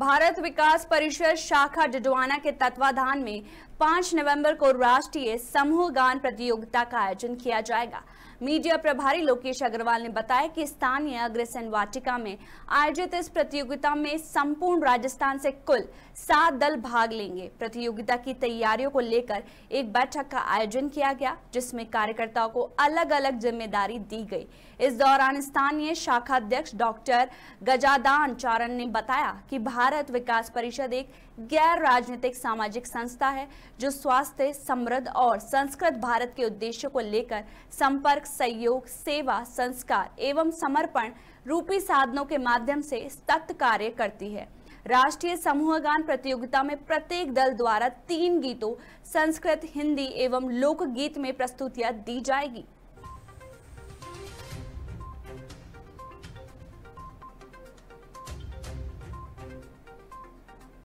भारत विकास परिषद शाखा डिडवाना के तत्वाधान में पांच नवंबर को राष्ट्रीय समूह गान प्रतियोगिता का आयोजन किया जाएगा मीडिया प्रभारी लोकेश अग्रवाल ने बताया कि स्थानीय अग्रसेन वाटिका में आयोजित इस प्रतियोगिता में संपूर्ण राजस्थान से कुल सात दल भाग लेंगे प्रतियोगिता की तैयारियों को लेकर एक बैठक का आयोजन किया गया जिसमें कार्यकर्ताओं को अलग अलग जिम्मेदारी दी गई इस दौरान स्थानीय शाखा अध्यक्ष डॉक्टर गजादान चारण ने बताया की भारत विकास परिषद एक गैर राजनीतिक सामाजिक संस्था है जो स्वास्थ्य समृद्ध और संस्कृत भारत के उद्देश्यों को लेकर संपर्क सहयोग सेवा संस्कार एवं समर्पण रूपी साधनों के माध्यम से सख्त कार्य करती है राष्ट्रीय समूह गान प्रतियोगिता में प्रत्येक दल द्वारा तीन गीतों संस्कृत हिंदी एवं लोकगीत में प्रस्तुतियां दी जाएगी